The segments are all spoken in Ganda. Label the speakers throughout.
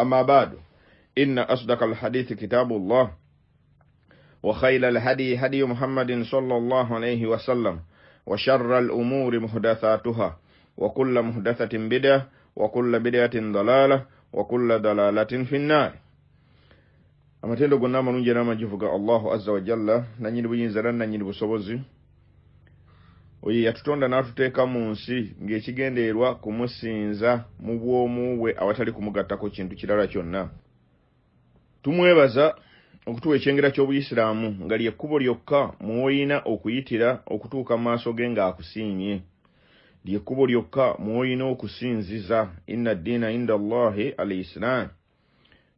Speaker 1: أما بعد إن أصدق الحديث كتاب الله وخيل الهدي هدي محمد صلى الله عليه وسلم وشر الأمور محدثاتها وكل محدثة بدعة وكل بدعة ضلالة وكل ضلالة في النار amatendo gonna amalungi n'amajivu ga allahu azza wajalla nanyini buyinza era nanyini busobozi oyo yatutonda n'atuteeka mu nsi ng'ekigendererwa kumusinza mu bwomu bwe awatali kumugattako kintu kirala kyonna tumwebaza okutuwa ekyengera ky'obuyisiraamu nga lyekkubo lyokka mwolina okuyitira okutuuka mu maaso ge ng'akusiimye lyekkubo lyokka mwolina okusinziza inna ddiina inda allahi al isilaam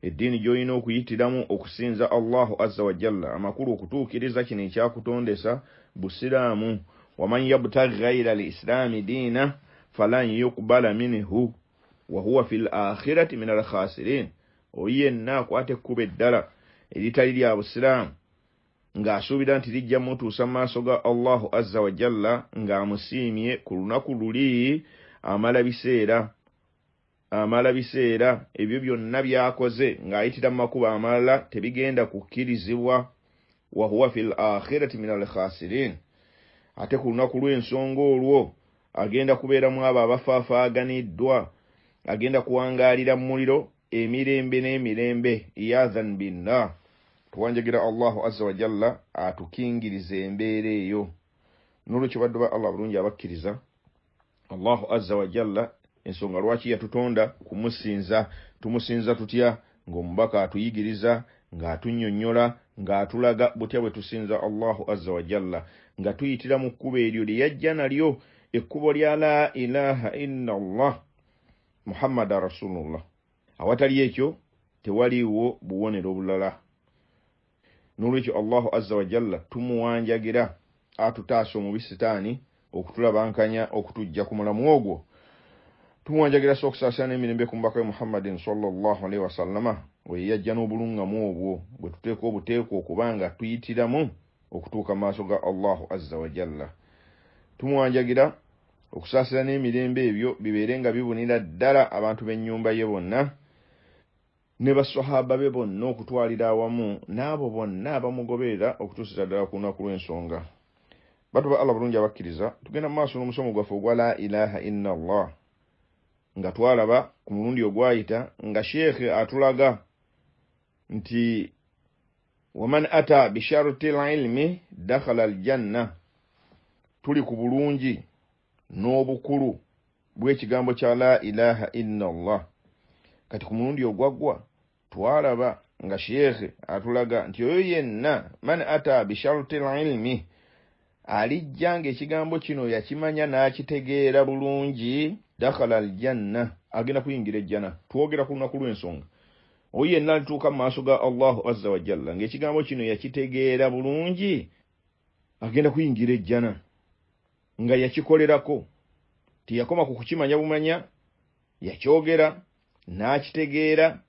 Speaker 1: eddiini gy'olina okuyitiramu okusinza allahu azza wajjalla amakulu okutuukiriza kino ekyakutondesa busiraamu ومن يبتغ غير الإسلام دينا فلن يقبل منه وهو في الآخرة من الخاسرين ويننا قوات كوبيد دارا إذا تريد يا بسلام nga asuubira nti lijja mutuusa mu maaso ga allahu azza wajalla ng'amusiimye ku lunaku luli amala biseera amala biseera ebyo byonna byakoze ng'ayitira mu makubo amalala tebigenda kukkirizibwa wahuwa fi l akhirati min al khasirin ate ku lunaku lw'ensonga olwo agenda kubeeramu abo abafaafaaganiddwa agenda kuwangaalira mu muliro emirembe n'emirembe yathan binna tuwanjagira allahu aza wajalla atukingiriza embeera eyo nolwekyo badde ba allah bulungi abakkiriza allahu aza wajalla ensonga lwaki yatutonda kumusinza tumusinza tutya ng'omubaka atuyigiriza ng'atunnyonnyola ng'atulaga butya bwe tusinza allahu azza wajalla nga tuyitira mu kkubo eryo lye yajja nalyo ekkubo lya la ilaha illa llah muhammada rasulullah awatali ekyo tewaliiwo buwonero obulala n'olwekyo allahu azza wajalla tumuwanjagira atutaasa omubi sitaani okutulabankanya okutujja ku mulamu ogwo tumuwanjagira sa okusaasira n'emirembe ku mbakawe muhammadin salllahu alaihi wasallama weyeyajja n'obulungamu obwo bwe tuteeka obuteeka okubanga tuyitiramu okutuuka mu maaso ga allahu azza wajalla tumuwanjagira okusaasira n'emirembe ebyo bibeere nga bibunira ddala abantu b'ennyumba ye bonna ne basahaba be bonna okutwalira awamu n'abo bonna abamugoberera okutuusira ddala ku lunaku lw'ensonga batuba allah bulungi abakkiriza tugenda mu maaso n'omusomo gwaffe ogwa la ilaha illa allah nga twalaba ku mulundi ogwayita nga sheekhe atulaga nti waman ata bisharuti lilmi dakhala aljanna tuli ku bulungi n'obukulu bw'ekigambo kya la ilaha ina allah kati ku mulundi ogwaggwa twalaba nga sheekhe atulaga nti oyo yenna man ata bisharuti lilmi alijja ng'ekigambo kino yakimanya n'akitegeera bulungi dakhala aljanna agenda kuyingira ejjana twogera ku lunaku lw'ensonga oyo yenna atuuka mu maaso ga allahu azza wajalla ngaekigambo kino yakitegeera bulungi agenda kuyingira ejjana nga yakikolerako tiyakoma ku kukimanya bumanya yakyogera n'akitegeera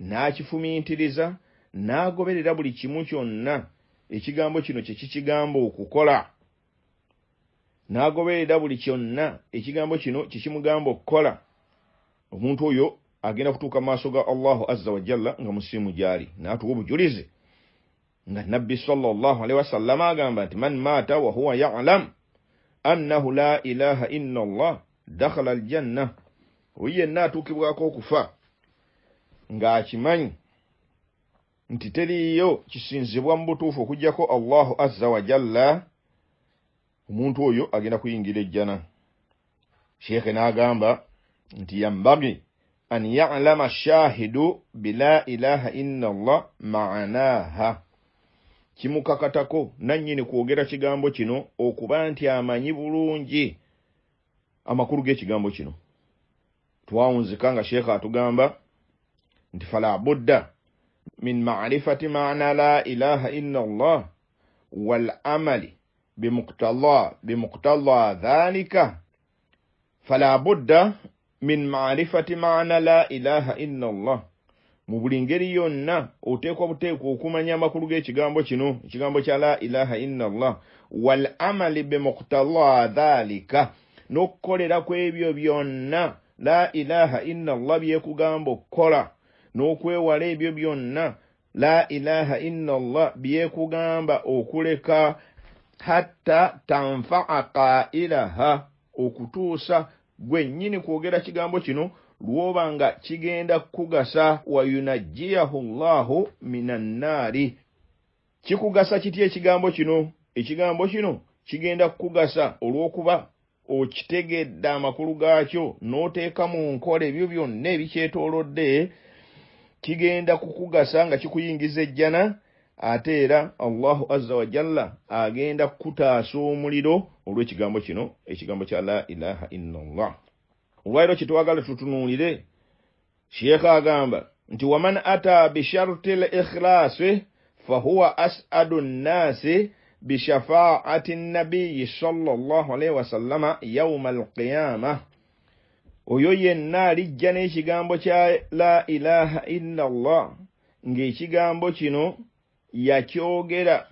Speaker 1: n'akifumiintiriza n'agoberera buli kimu kyonna ekigambo kino kye kikigamba okukola n'agoberera buli kyonna ekigambo kino kye kimugamba okukola omuntu oyo agenda kutuuka maaso ga allahu azza wajalla nga musiimu gyali natuwa obujulizi nga nabbi salllahalihi wasallama agamba nti man maata wahuwa yalam annahu la ilaha ina llah dakhala aljanna oyo yenna atuukibwako okufa ng'akimanyi nti teriiyo kisinzibwa mu butuufu okugjako allahu azza wajalla omuntu oyo agenda kuyingira ejjana sheekhe n'agamba nti yambagi an ya'lama shahidu bila ilaha allah ma'anaha kimukakatako nannyini kwogera kigambo kino okuba nti amanyi bulungi amakulu g'ekigambo kino twawunzika nga atugamba nti fala budda min marifati mana la ilaha inna allah walamali bimuktala dhalika fala budda min marifati maana la ilaha ila llah mu buli ngeri yonna oteekwa buteekwa okumanya amakulu g'ekigambo kino ekigambo kya la ilaha ila llah wal amali bimuktala dhalika n'okukolera ku ebyo byonna la ilaha ila llah byekugamba okukola n'okwewala ebyo byonna la ilaha ila llah byekugamba okuleka hatta tanfaa qailaha okutuusa gwennyini kwogera kigambo kino lwoba nga kigenda kugasa wayunajiyahu llahu minannaari kikugasa kitya ekigambo kino ekigambo kino kigenda kukugasa olw'okuba okitegedde amakulu gaakyo n'oteeka mu nkola ebyo byonna ebikyetoolodde kigenda kukugasa nga kikuyingiza ejjana ate era allahu azza wajalla agenda kutaasa omuliro olwekigambo kino ekigambo kya la ilaha illallah olwaliro kyetwagala tutunuulire sheekha agamba nti waman ata bisharti l ikhilaasi fahuwa asadu nnaasi bishafaati nnabiyi sallaali wasallama yauma alqiyama oyo yenna alijja n'ekigambo kya la ilaha illallah ng'ekigambo kino yakyogera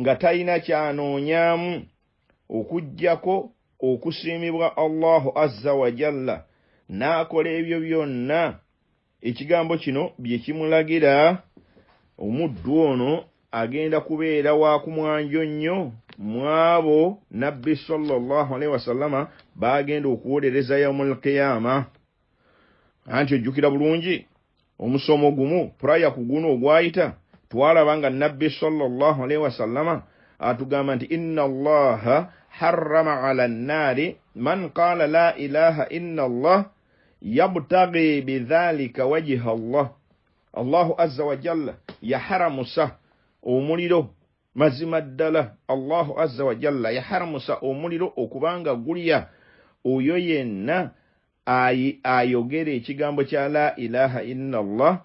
Speaker 1: nga talina kyanoonyaamu okugjako okusiimibwa allahu azza wajalla n'akola ebyo byonna ekigambo kino bye kimulagira omuddu ono agenda kubeera wa kumwanjo nnyo mwabo nabbi salllahalihi wasallama baagenda okuwolereza yaumul qiyama anti ojjukira bulungi omusomo gumu puraya ku guno ogwayita twalaba nga nabbi sallallahu alaihi wasallama atugamba nti inna allaha harrama ala nnaari man qala la ilaha inna allah yabtaghi bidhalika wajiha allah allahu aza wajalla yaharamusa omuliro mazima ddala allahu aza wajalla yaharamusa omuliro okubanga gulya oyo yenna ayogera ekigambo kya la ilaha inna allah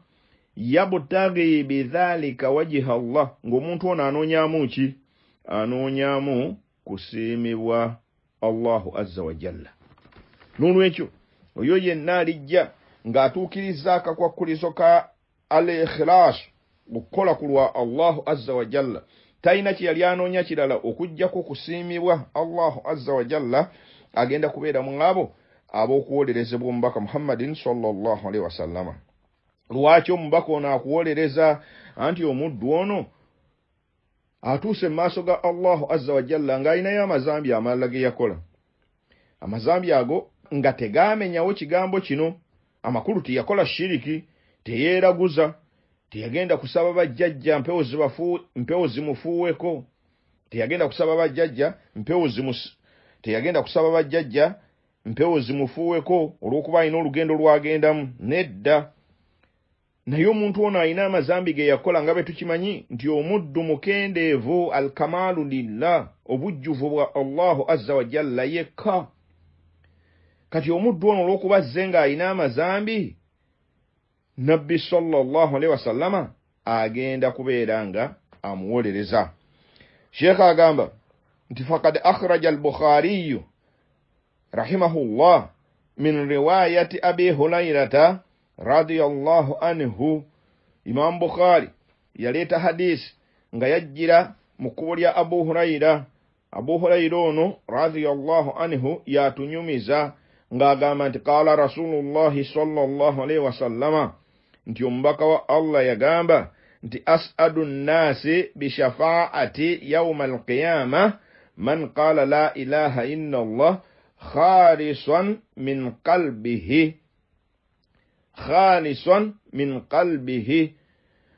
Speaker 1: yabutagi bidhalika wajiha allah ng'omuntu ono anoonyamu ki anoonyamu kusiimibwa allahu azza wajalla nolwekyo oyo yenna alijja ng'atuukiriza akakwakkulizo ka al ikhilas okukola ku lwa allahu azza wajalla talina kye yali anoonya kirala okugjaku kusiimibwa allahu azza wajalla agenda kubeera mu abo ab'okuwolerezebwa omubaka muhammadin sallallahu alaihi wasallama lwaki omubaka ono akuwolereza anti omuddu ono atuuse mu maaso ga allahu azza wajalla ng'alinayo amazambi amalala ge yakola amazambi ago nga tegaamenyawo kigambo kino amakulu teyakola shiriki teyeeraguza teyagenda kusaba bajjajja mpewo zimufuuweko teyagenda kusaba bajjajja teyagenda kusaba bajjajja mpewo zimufuuweko olw'okuba alina olugendo lwagendamu nedda naye omuntu ono alina amazambi ge yakola nga be tukimanyi nti omuddu mukendeevu alkamaalu lillah obujjuvu bwa allahu azza wajalla yekka kati omuddu ono olw'okuba zze ng'alina amazambi nabbi salllah alihi wasallama agenda kubeera nga amuwolereza sheekha agamba nti fakad akhraja albukhaariyu rahimahullah min riwayati abi hulairata radiyallahu anhu imamu bukhari yaleeta hadisi nga yajjira mu kkubo lya abu hurayira abu hurayira ono radiyallahu anhu yatunyumiza ng'agamba nti qaala rasulullahi salllahu alaihi wasallama nti omubaka wa allah yagamba nti asadu nnasi bishafaati yauma alqiyama man qaala la ilaha illa allah khalisan min qalbihi khaaliswan min qalbihi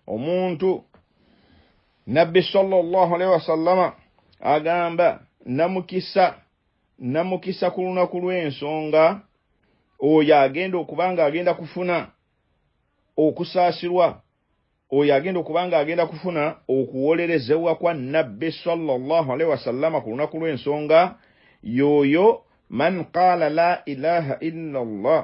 Speaker 1: omuntu nabbi salllahalihi wasallama agamba namukisa namukisa ku lunaku lw'ensonga oyo agenda okuba nga agenda kufuna okusaasirwa oyo agenda okuba nga agenda kufuna okuwolerezebwa kwa nabbi salllahalihi wasallama ku lunaku lw'ensonga yooyo man qaala la ilaha illa allah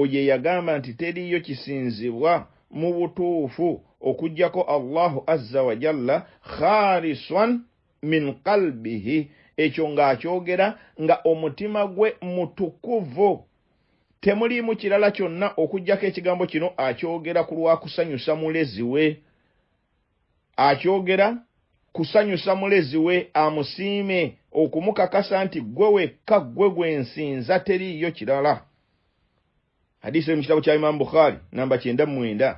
Speaker 1: oyo yagamba nti teriyo kisinzibwa mu butuufu okugyako allahu azza wajalla khaliswan min kalbihi ekyo ng'akyogera nga omutima gwe mutukuvu temuliimu kirala kyonna okugjako ekigambo kino akyogera ku lwakusanyusa mulezi we akyogera kusanyusa mulezi we amusiime okumukakasa nti gwe wekka gwe gwensinza teriiyo kirala hadisi mukitabo kya imamu bukhari namba kyenda mwenda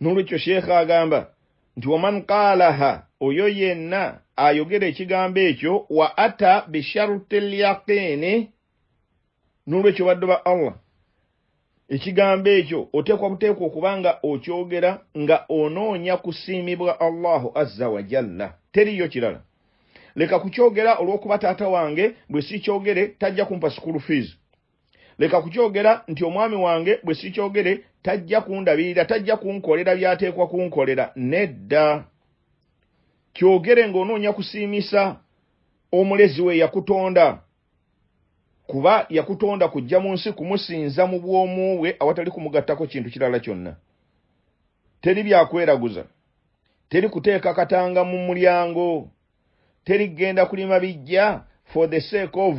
Speaker 1: nolwekyo sheekha agamba nti waman qaalaha oyo yenna ayogera ekigambo ekyo wa ata bisharuti lyaqini nolwekyo badde ba allah ekigambo ekyo oteekwa buteekwa okubanga okyogera nga onoonya kusiimibwa allahu azza wa jalla teriyo kirala leka kukyogera olw'okuba taata wange bwe sikyogere tajja kumpa sukulu fiizi leka kukyogera nti omwami wange bwe sikyogere tajja kundabirira tajja kunkolera byateekwa kunkolera nedda kyogere ng'onoonya kusiimisa omulezi we yakutonda kuba yakutonda kujja mu nsi kumusinza mu bwomu bwe awatali kumugattako kintu kirala kyonna teri byakweraguza teri kuteeka katanga mu mulyango teri kgenda kulima bijja for the sake of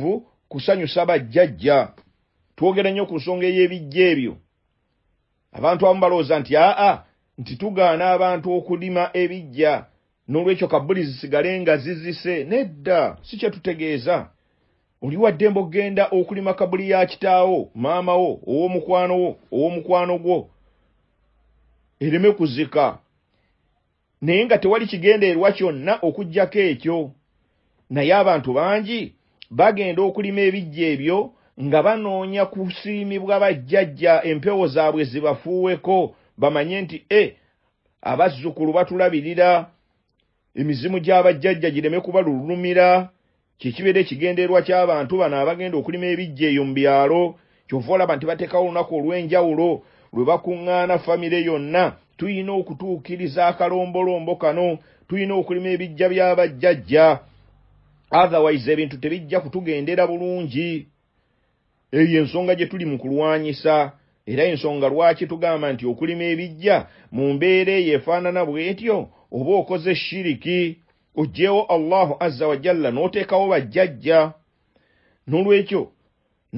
Speaker 1: kusanyusa bajjajja twogere nnyo ku nsonga ey'ebijja ebyo abantu abamu balowooza nti aa nti tugaana abantu okulima ebijja n'olwekyo kabbuli zisigale nga zizise nedda si kye tutegeeza oli wadde mba okgenda okulima kabbuli ya kitaawo maama wo ow'omukwano wo ow'omukwano gwo ereme kuzika naye nga tewali kigendererwa kyonna okugjako ekyo naye abantu bangi bagenda okulima ebijja ebyo nga banoonya kusiimibwa bajjajja empewo zaabwe zibafuuweko bamanye nti e abazzukulu batulabirira emizimu gy'abajjajja gireme kubalulumira kyekibeera ekigendeerwa ky'abantu bano abagenda okulima ebijja eyo mu byalo kyova olaba nti batekawo olunaku olw'enjawulo lwe bakuŋŋaana famire yonna tuyina okutuukiriza akalombolombo kano tuyina okulima ebijja by'abajjajja otherwise ebintu tebijja kutugendera bulungi eyo ensonga gye tuli mu kulwanyisa era ensonga lwaki tugamba nti okulima ebijja mu mbeera eyo efaanana bwetyo oba okoze shiriki ogyewo allahu azza wajalla n'oteekawo bajjajja n'olwekyo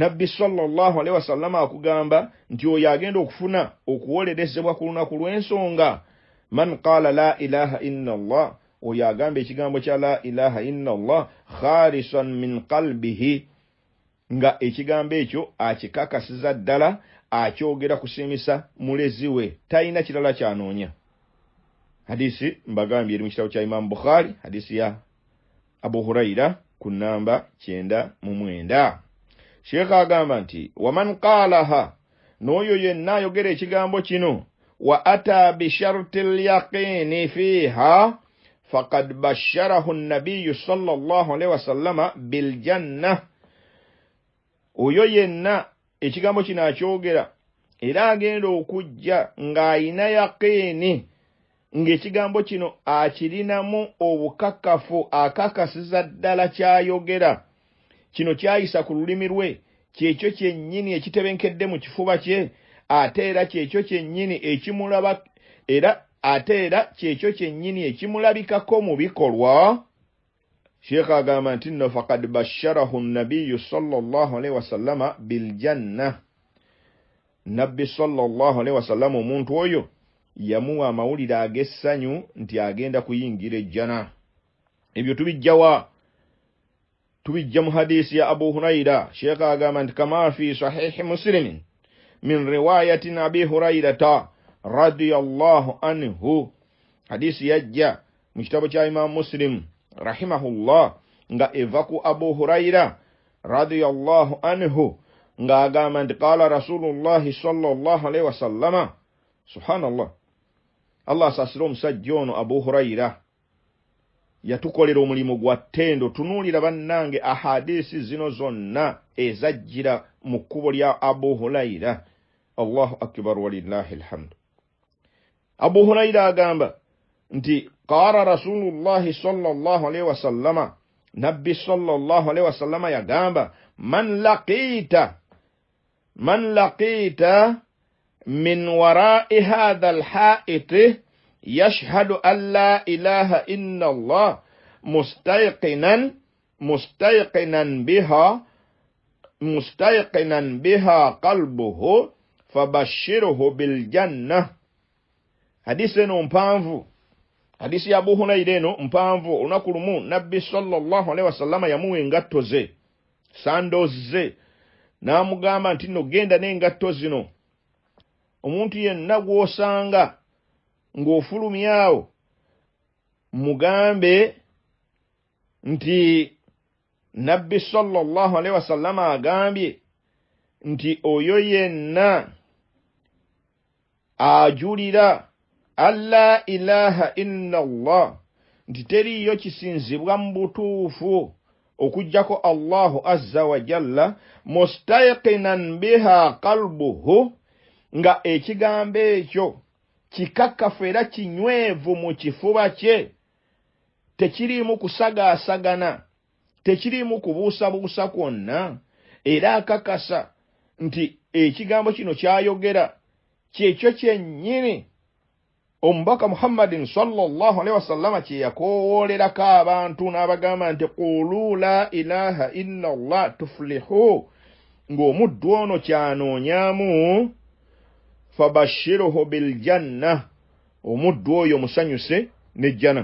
Speaker 1: nabbi salllah alihi wasallama akugamba nti oyo agenda okufuna okuwolerezebwa ku lunaku lw'ensonga man qaala la ilaha illallah oyo agamba ekigambo kya la ilaha illallah khalisan min qalbihi nga ekigambo ekyo akikakasiza ddala akyogera kusiimisa mulezi we talina kirala kyanoonya hadisi mbagambye eri mu kitabo kya imamu bukhaari hadisi ya abu hurayira ku namba kyenda mu mwenda sheekha agamba nti waman qaalaha n'oyo yenna ayogera ekigambo kino wa ata bisharti lyaqiini fiiha fakad basharahu nabiyu sallallahu alaihi wasallama biljanna oyo yenna ekigambo kino akyogera era agenda okujja ng'ayina yakeeni ng'ekigambo kino akirinamu obukakafu akakasiza ddala kyayogera kino kyayisa ku lulimi lwe kyekyo kyennyini ekitebenkedde mu kifuba kye ate era kyekyo kyennyini ekimulaba era ate era kyekyo kyennyini ekimulabikako mu bikolwa sheikh agamba nti nno fakad basharahu nabiyu salllahalihi wasalama biljanna nabbi salllahalihi wasalama omuntu oyo yamuwa amawulire ag'essanyu nti agenda kuyingira ejjana ebyo tubijjawa tubijja mu hadisi ya abu hurayira sheekh agamba nti kama fi sahihi musilimin min riwayatin abi hurayirata radiallahu anhu hadisi yajja mu kitabo kya imamu musilimu rahimahullah nga eva ku abu hurayira radiallahu anhu ng'agamba nti qaala rasulullahi salllah alaihi wasallama subhanallah allah asaasire omusajja ono abu hurayira yatukolera omulimu gwa ttendo tunuulira bannange ahadiisi zino zonna ezajjira mu kkubo lya abu hurayira allahu akbar walillahi lhamdu abu hurayira agamba nti قال رسول الله صلى الله عليه وسلم نبي صلى الله عليه وسلم يا man من لقيت من لقيت من وراء هذا الحائط يشهد أن لا إله إلا الله مستيقنا مستيقنا بها مستيقنا بها قلبه فبشره بالجنة حديث بانفو hadisi ya abu hunaira eno mpanvu olunaku lumu nabbi salllah alihi wasallama yamuwa engatto ze sandos ze n'amugamba nti nno genda n'engatto zino omuntu yenna gw'osanga ng'ofulumyawo mugambe nti nabbi salllah alihi wasallama agambye nti oyo yenna ajulira alla ilaha illa llah nti teriyo kisinzibwa mu butuufu okugjako allahu azza wajalla mustayikinan biha kalbuhu nga ekigambo ekyo kikakkafu era kinywevu mu kifuba kye tekiriimu kusagaasagana tekiriimu kubuusabuusa kwonna era akakasa nti ekigambo kino kyayogera kyekyo kyennyini omubaka muhammadin salllahalihi wasallama kyeyakowolerako abantu n'abagamba nti kulu la ilaha illa llah tufulihu ng'omuddu ono kyanoonyamu fabashiruhu biljanna omuddu oyo musanyuse nejjana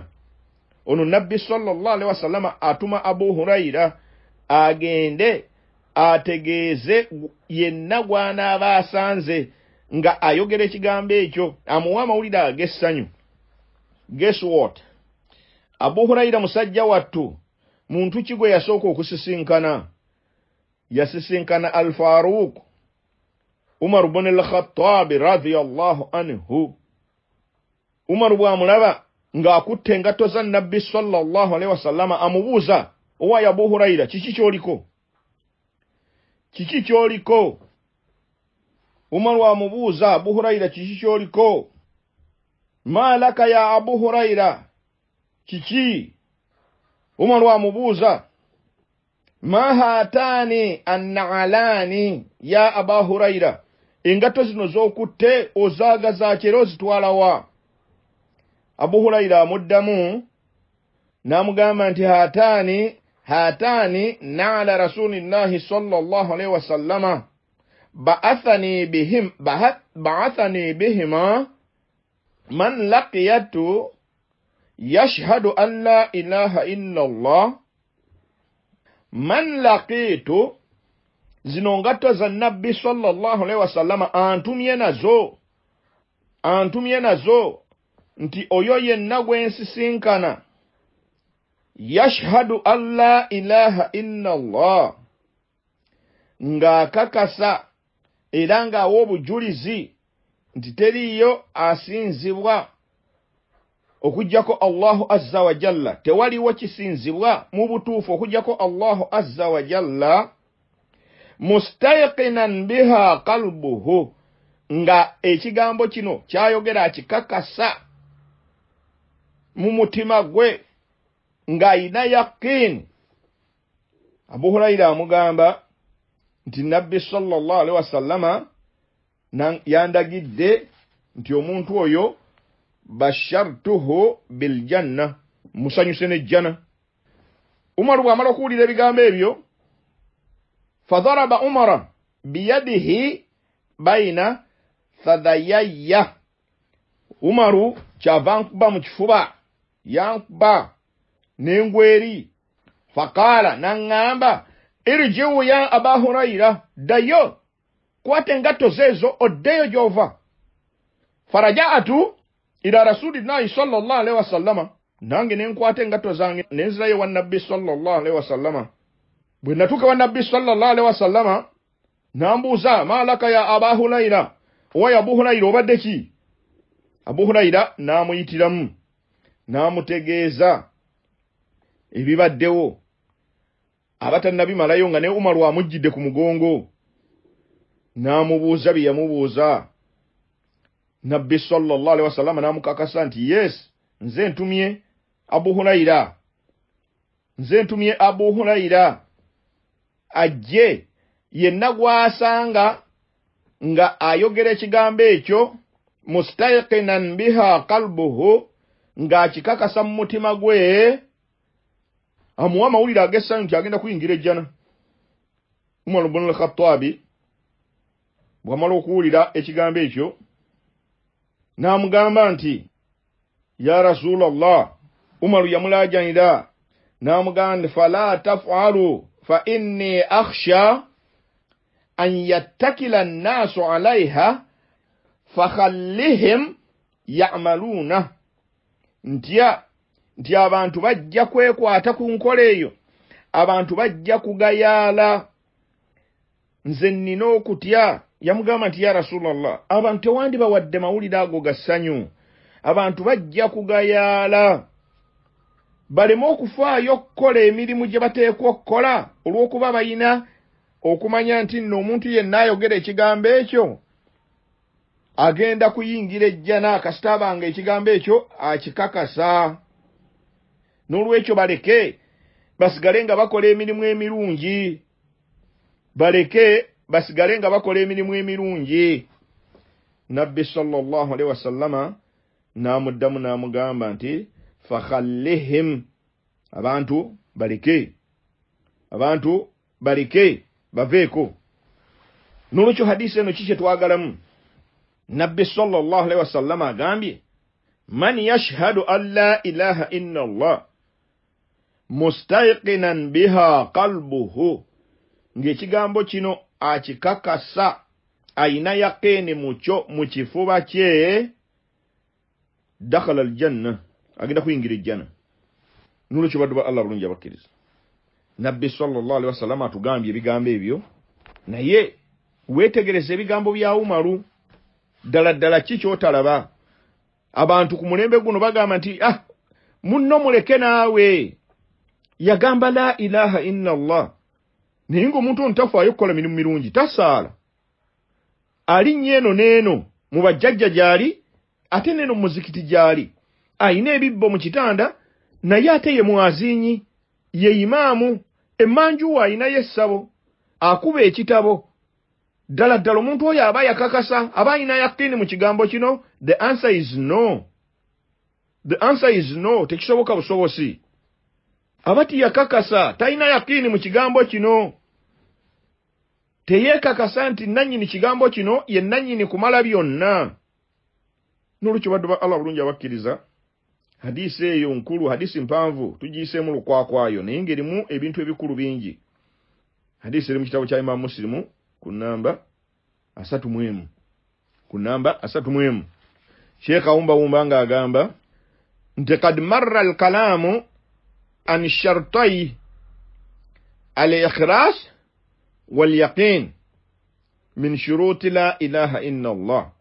Speaker 1: ono nabbi salllahalihi wasallama atuma abu hurayira agende ategeeze yenna gwanaaba asanze nga ayogera ekigambo ekyo amuwa amawulire agessanyu guess what abuhurayira musajja wattu muntu ki gwe yasooka okusisinkana yasisinkana alfaruk umar bunalkhatabi radiallahu anhu umar bwamulaba ng'akutta engatto za nabbi salllah alihi wasallama amubuuza owaayo abuhurayira kiki kyoliko kiki kyoliko umar wamubuuza abu hurayira kiki kyoliko malaka ya abu hurayira kiki umar wamubuuza ma hatani annaalaani ya aba hurayira engato zino z'okutte ozaagazakyera ozitwala wa abu hurayira amuddamu n'amugamba nti hatani hatani naala rasulillahi sallallahu alaihi wasallama ba'athani bihim ba'athani bihima man laqiyatu yashhadu an la ilaha illa Allah man laqitu zino ngatto za nabbi sallallahu alaihi wasallama antumye nazo antumye nazo nti oyo yenna gwe nsisinkana yashhadu an la ilaha illa Allah ng'akakasa era ng'awa obujulizi nti teriiyo asinzibwa okugjako allahu azza wajalla tewaliwo kisinzibwa mu butuufu okugjako allahu azza wajalla mustayikinan biha kalbuhu nga ekigambo kino kyayogera akikakasa mu mutima gwe ng'ayina yakini abu hurayira amugamba nti nabbi sallallahu alaihi wasallama yandagidde nti omuntu oyo bashartuhu biljanna musanyuse nejjana umaru bw'amala okuwulira ebigambo ebyo fadaraba umara biyadihi baina thadhayaya umaru kyava nkuba mu kifuba yankuba n'engweri fakaala naŋŋamba irjiwu ya aba dayo kwata engatto zezo oddeyo gy'ova farajaatu ila rasulillahi salllah alaihi wasallama nange nenkwata nkwata engatto zange ne nzirayo wannabbi salllah alaihi wasallama bwe natuuka wannabbi salllah alaihi wasallama n'ambuuza malaka ya aba owayo owaye abu obadde ki abu hurayra n'amuyitiramu n'amutegeeza ebibaddewo abatannabimalayo nga ne umalwa amujjidde ku mugongo n'amubuuza bye yamubuuza nabbi sallallahu alaihi wasallama n'amukakasa nti yes nze ntumye abu hurayira nze ntumye abu hurayira ajje yenna gwasanga nga ayogera ekigambo ekyo mustaikinan biha kalbuhu ng'akikakasa mu mutima gwe amuwa amawulire agessanyu nti agenda kuyingira ejjana umar bun al-khattabi bwamala okuwulira ekigambo ekyo n'amugamba nti ya rasulallah umaru Na n'amugamba nti fala tafalu fa inni akhsha an yattakila annaasu alaiha fakhallihim yamaluna ntya nti abantu bajja kwekwata ku nkola eyo abantu bajja kugayaala nze nnina okutya yamugamba nti ya rasulllah abantu tewandi bawadde mawulire ago gassanyu abantu bajja kugayaala baleme okufaayo okukola emirimu gye bateekwa okukola olw'okuba bayina okumanya nti nno omuntu yenna ayogera ekigambo ekyo agenda kuyingira ejjana akasitaabanga ekigambo ekyo akikakasa n'olwekyo baleke basigale nga bakola emirimu emirungi baleke basigale nga bakola emirimu emirungi nabbi sallallahu alaihi wasallama n'amuddamu n'amugamba nti fakhallihim abantu baleke abantu baleke baveeko n'olwekyo hadisi eno ki kyetwagalamu nabbi sallallahu alaihi wasallama agambye man yashhadu an la ilaha illa allah mustayqinan biha qalbuhu ng'ekigambo kino akikakasa ayina yaqini mukyo mu kifuba kye dakhala aljanna agenda kuyingira ejjana nolwekyo badduba allah bulungi abakkiriza nabbi salllah alihi wasallama atugambye ebigambo ebyo naye wetegereza ebigambo bya umaru ddala ddala ki kyotalaba abantu ku mulembe guno bagamba nti ah munno muleke naawe yagamba la ilaha inna allah ninga omuntu ontafaayo okukola mirimu mirungi tasaala alinnya eno neeno mu bajjajja gyali ate neeno mumuzikiti gyali ayina ebibbo mu kitanda naye ate ye mwazinyi ye imaamu emmanjuwa ayinayo essabo akuba ekitabo ddala ddala omuntu oyo aba yakakasa aba ayina yaktini mu kigambo kino the answer is no the answer is no tekisoboka busobosi abati yakakasa taina yakini mu kigambo kino teyekakasa nti nanyini kigambo kino ye nanyini kumala byonna nolukyobaddu ba allah bulungi abakkiriza hadisi eyo nkulu hadisi mpanvu tugiyiseemu lukwakwayo naye ngaerimu ebintu ebikulu bingi hadisi eri mu kitabo kya imamu musilimu ku namba asatu mwemu ku namba asatu mwemu sheekawumbawumba ng'agamba nti kad marra alkalaamu عن الشرطي الإخلاص واليقين من شروط لا إله إلا الله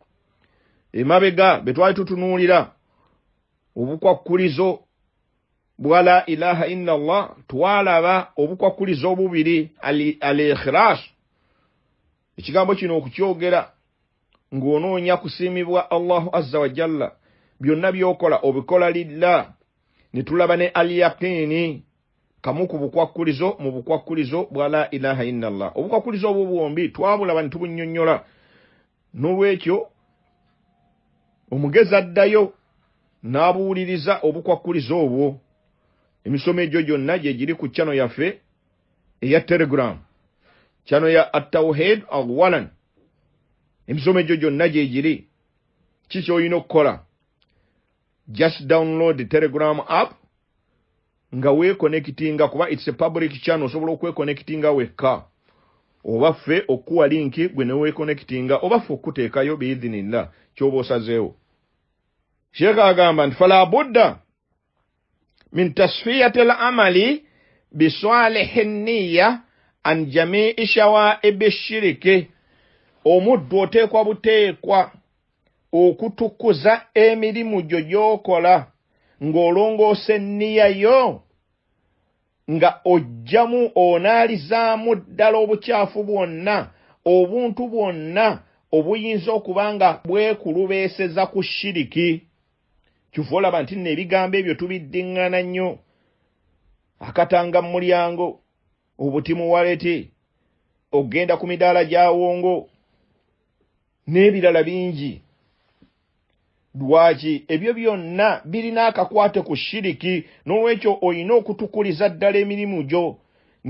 Speaker 1: إما بقى بتوعي تتنولي لا وبقى كوريزو بولا إله إلا الله توالا با وبقى كوريزو ببيري الإخلاص Ekigambo kino okukyogera ng'onoonya kusiimibwa Allahu azza wa jalla byonna by'okola obikola lillah nitulaba ne alyaqini kamu ku bukwakkulizo mu bukwakkulizo bwa la ilaha illallah obukwakkulizo obwo bwombi twabulaba nitubunyonyola nolwekyo omugezi addayo n'abuuliriza obukwakkulizo obwo emisomo egyo gyonna gye giri ku cyano yaffe eya telegram cyano ya atawhid awalan emisomo egyo gyonna gye giri kiki oyina okukola just download the telegram app nga weekonekitinga kuba its a public channel osobola okwekonekitinga wekka obaffe okkuwa linki gwe ne weekonekitinga obaffe okkuteekayo biizinilla kyoba osazeewo sheeka agamba nti falabudda min tasfiyati l amali bisalihi nniya an jamii shawaibi shirike omuddu oteekwa buteekwa okutukuza emirimu gyo gyokola ng'olongoosa enniya yo nga ojjamu onaalizaamu ddala obukyafu bwonna obuntu bwonna obuyinza okuba nga bwekulubeeseza ku shiriki kyufu olaba nti n'ebigambo ebyo tubiddiŋŋana nnyo akatanga mu mulyango obutimu waleti okgenda ku midaala gyawongo n'ebirala bingi lwaki ebyo byonna birina akakwate ku shiriki n'olwekyo olina okutukuliza ddala emirimu gyo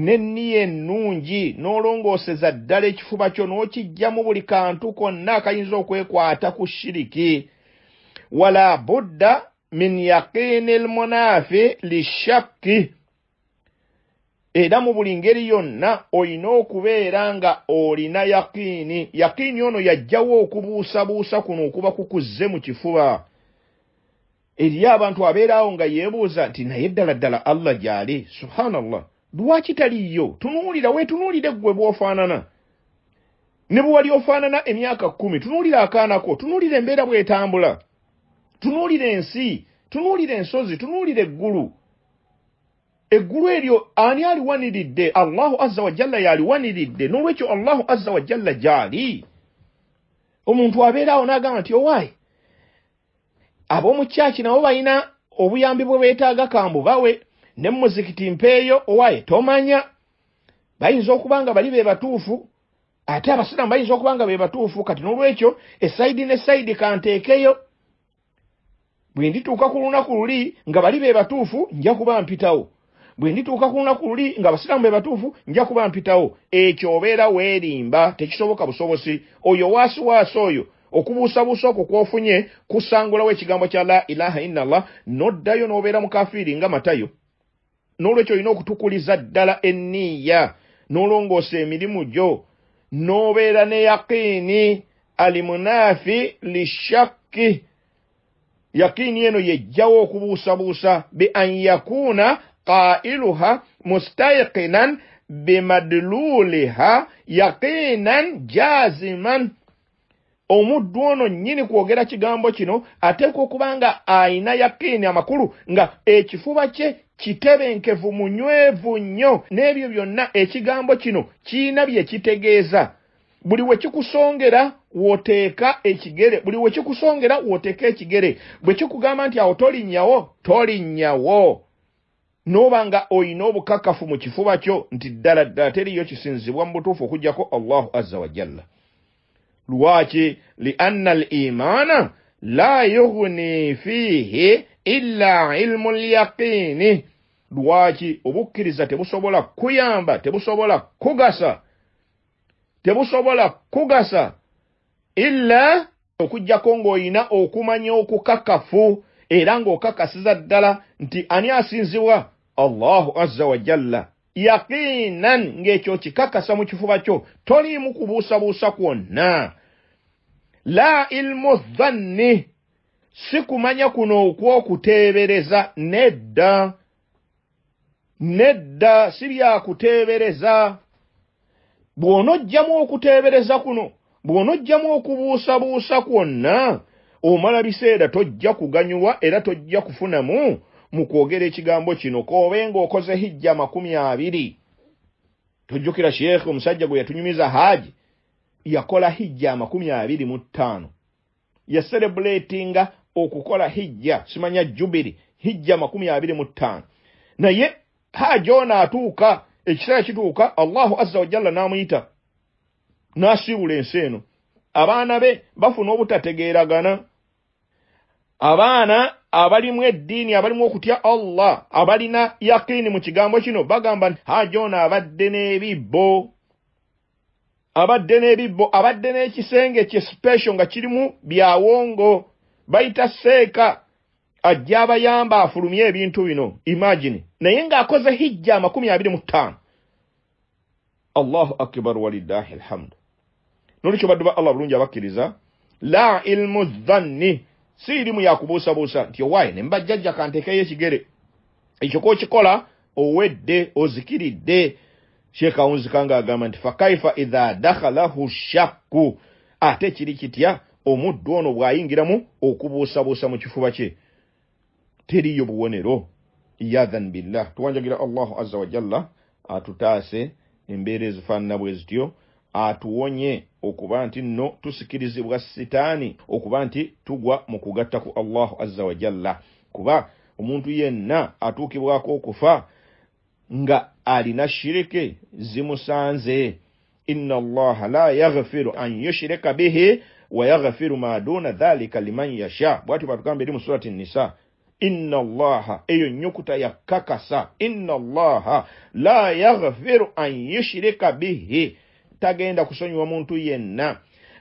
Speaker 1: n'enniya ennungi n'olongooseza ddala ekifuba kyo n'okijja mu buli kantu konna akayinza okwekwata ku shiriki wala budda min yaqini elmunaafi lishakki era mu buli ngeri yonna olina okubeera nga olina yakiini yakiini ono yajjawo okubuusabuusa kuno okuba kukuzze mu kifuba eri abantu abeeraawo nga yeebuuza nti naye ddala ddala allah gy'ali subhanallah lwaki taliiyo tunuulira weetunuulire ggwe bw'ofaanana ne bwe wali ofaanana emyaka kkumi tunuulira akaanako tunuulira embeera bw'etambula tunuulira ensi tunuulira ensozi tunuulira eggulu eggulu eryo ani aliwaniridde allahu azza wajalla yaliwaniridde n'olwekyo allahu azza wajalla gyali omuntu abeeraawo n'agamba nti owaayi oh, ab'omukyaki nabo balina obuyambi bwe beetaaga kambu bawe ne muzikiti mpeeyo owaayi oh, tomanya bayinza okuba nga bali be batuufu ate abasiraamu bayinza okuba nga be batuufu kati n'olwekyo esayidi ne sayidi kanteekeyo bwe ndituuka ku lunaku luli nga bali be batuufu nja kuba mpitawo bwe ndituuka ku lunaku luli ng'abasiraamu be batuufu nja kuba mpitawo ekyo obeera weerimba tekisoboka busobosi oyo waasiwaasi oyo okubuusabuusa okwo kwofunye kusangulawo ekigambo kya la ilaha inallah n'oddayo n'obeera mu kafiiri nga matayo n'olwekyo olina okutukuliza ddala enniiya n'olongoosa emirimu gyo n'obeera ne yaqiini alimunaafi lishakki yaqiini eno yejjawo okubuusabuusa be an yakuuna قائلها مستيقنا بمدلولها يقينا جازما omuddu ono nnyini kwogera kigambo kino ateekwa okuba nga ayina yakini amakulu nga ekifuba kye kitebenkevu munywevu nnyo n'ebyo byonna ekigambo kino kiina bye kitegeeza buli wekikusongera woteeka ekigere buli wekikusongera woteeka ekigere bwe kikugamba nti awo tolinnyawo tolinnyawo n'oba nga olina obukakafu mu kifuba kyo nti ddala ddala teriyo kisinzibwa mu butuufu okugyako allahu azza wajalla lwaki lianna al imaana la yughni fiihi illa ilmu lyaqiini lwaki obukkiriza tebusobola kuyamba tebusobola kugasa tebusobola kugasa illa okugjako ng'olina okumanya okukakafu era ng'okakasiza ddala nti ani asinzibwa allahu azza wajalla yaqinan ng'ekyo kikakasa mu kifuba kyo toliimu kubuusabuusa kwonna la ilmu dhanni si kumanya kuno okw'okuteebereza nedda nedda si byakuteebereza bw'onoggyamu okuteebereza kuno bw'onoggyamu okubuusabuusa kwonna omala biseera tojja kuganyulwa era tojja kufunamu mu kwogera ekigambo kino koobe ng'okoze hijja makumi abiri tojjukira sheekhe omusajja gwe yatunyumiza haaji yakola hijja amakumi abiri mu ttaano yaserebuleetinga okukola hijja simanya jubiri hijja makumi abiri mu ttaano naye haaji ono atuuka ekiseera kituuka allahu azza wajalla n'amuyita n'asiibula ensi eno abaana be bafuna obutategeeragana abaana abalimu eddiini abalimu okutya allah abalina yakiini mu kigambo kino bagamba nti hajona abadde n'ebibbo abadde n'ebibbo abadde n'ekisenge kye special nga kirimu byawongo bayita seeka ajja abayamba afulumye ebintu bino imagine naye ng'akoze hijja amakumi abiri mu ttaano allahu akbar walillahi alhamdu nolwekyo badde ba allah bulungi abakkiriza la ilmu zanni si irimu yakubuusabuusa nti owaye nemba jjajja kantekeyo ekigere ekyo kokikola owedde ozikiridde kyekawunzika ng'agamba nti fakaifa idha dakhalahu shakku ate kiri kitya omuddu ono bw'ayingiramu okubuusabuusa mu kifuba kye teriyo buwonero yathan billah tuwanjagira allahu azza wajalla atutaase embeera ezifaanana bwe zityo atuwonye okuba nti nno tusikirizibwa sitaani okuba nti tugwa mu kugatta ku allahu azza wajalla kuba omuntu yenna atuukibwako okufa nga alina shirike zimusanze inna allaha la yaghfiru an yushrika bihi wayaghfiru ma duna dhalika liman yasha bwatyo bwatugamba eri mu surati nisa inna allaha eyo nyukuta yakakasa inna allaha la yaghfiru an yushrika bihi tagenda kusonyiwa muntu yenna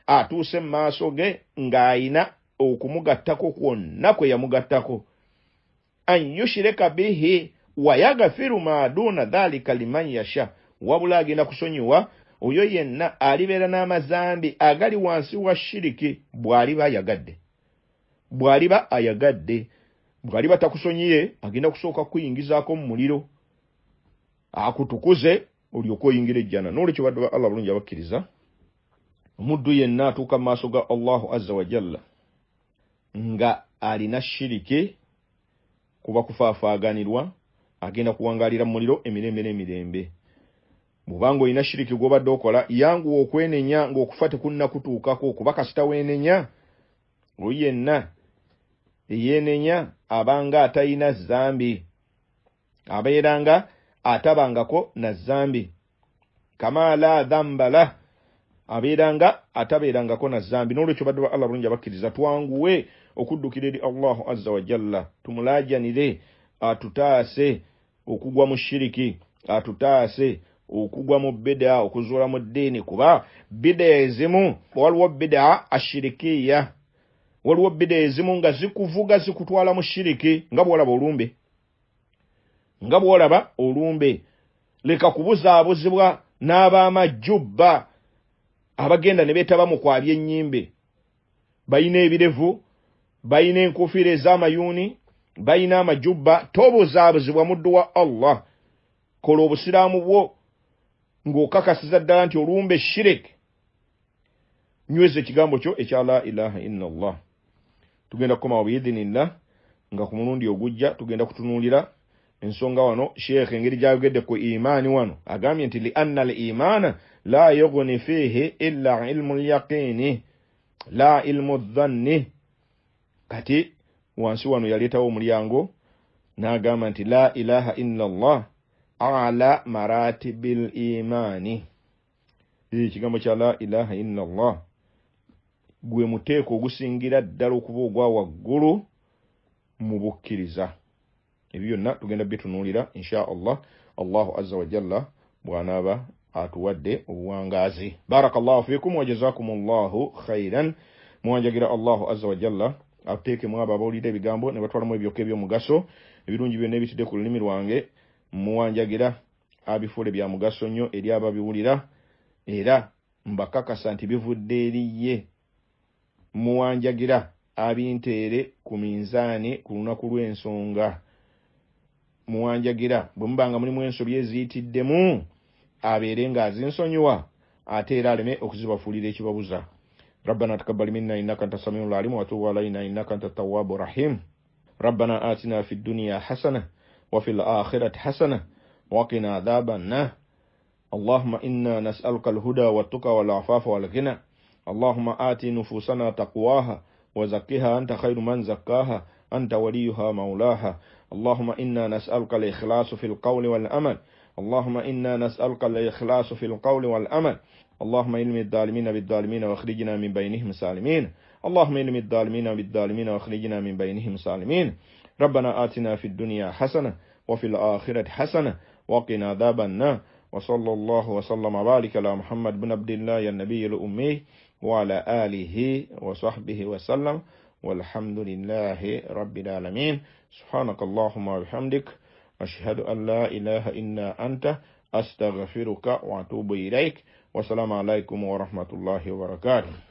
Speaker 1: atuuse mu maaso ge ng'ayina okumugattako kwonna kwe yamugattako anyushireka bihi wayagafiru maaduuna dhalika liman yasha wabula agenda kusonyiwa oyo yenna alibeera n'amazambi agali wansi wa shiriki bw'aliba ayagadde bw'aliba ayagadde bw'aliba takusonyiye agenda kusooka kuyingizaako mu muliro akutukuze olyoko oyingira ejjana noolwekyo badde ba allah bulungi abakkiriza omuddu yenna atuuka maaso ga allahu azza wajalla nga alina shirike kuba kufaafaaganirwa agenda kuwangalira muliro emirembe n'emirembe bwobanga olina shiriki gwobadde okola yanguwa okwenenya ngaokufa tekunnakutuukako kuba kasita weenenya oli yenna eyeenenya abanga atayina zambi abeeranga atabangako na zambi kamala dhambala abeeranga atabeerangako na zambi n'olwekyo badde ba allah bulungi abakkiriza twanguwe okuddukira eri allahu azza wajalla tumulajanire atutaase okugwa mu shiriki atutaase okugwa mu bida okuzuula mu ddiini kuba bida ezimu waliwo bida ashirikiya waliwo bida ezimu nga zikuvuga zikutwala mu shiriki nga bwolaba olumbe nga bw'olaba olumbe leka kubuzaabuzibwa n'ab'amajjubba abagenda ne beetaba mu kwabya ennyimbe balina ebirevu balina enkufiira ez'amayuuni balina amajjubba tobuzaabuzibwa muddu wa allah kola obusiraamu bwo ng'okakasiza ddala nti olumbe shirik nyweza ekigambo kyo ekya la ilaha illa llah tugenda kukomawo biidhinillah nga ku mulundi ogujja tugenda kutunuulira ensonga wano sheekh engeri gyayogedde ku imaani wano agambye nti lianna al imaana la yuguni fiihi illa ilmu lyaqiini la ilmu dhanni kati wansi wano yaleetawo omulyango n'agamba nti la ilaha illa llah ala maratibi l imaani ekigambo kya la ilaha illa llah gwe muteeko ogusingira ddala okuba ogwa waggulu mu bukkiriza ebyo byonna tugenda bitunuulira insha allah allahu azza wajalla bw'anaaba atuwadde obuwangaazi baraka llahu fikum wajazakum llahu khairan muwanjagira allahu azza wajalla ateekemu abo abawulira ebigambo ne batwalamu ebyoka ebyomugaso ebirungi byonna ebitidde ku lulimi lwange muwanjagira abifuule bya mugaso nnyo eri ababiwulira era mbakakasa nti bivudde eriye muwanjagira abinteere ku minzaani ku lunaku lw'ensonga muwanjagira bwe mubanga mulimu ensobi eziyitiddemu abeere ng'azinsonyiwa ate era aleme okuzibafuulira ekibabuza ربنا تقبل منا إنك أنت السميع العليم وتوب علينا إنك أنت التواب الرحيم ربنا آتنا في الدنيا حسنة وفي الآخرة حسنة وقنا عذاب النار اللهم إنا نسألك الهدى والتقى والعفاف والغنى اللهم آت نفوسنا تقواها وزكها أنت خير من زكاها أنت وليها مولاها اللهم إنا نسألك الإخلاص في القول والأمل اللهم إنا نسألك الإخلاص في القول والأمل اللهم إلم الظالمين بالظالمين واخرجنا من بينهم سالمين اللهم إلم الظالمين بالظالمين واخرجنا من بينهم سالمين ربنا آتنا في الدنيا حسنة وفي الآخرة حسنة وقنا عذاب النار وصلى الله وسلم وبارك على محمد بن عبد الله النبي الأمي وعلى آله وصحبه وسلم والحمد لله رب العالمين سبحانك اللهم وبحمدك أشهد أن لا إله إلا أنت أستغفرك وأتوب إليك والسلام عليكم ورحمة الله وبركاته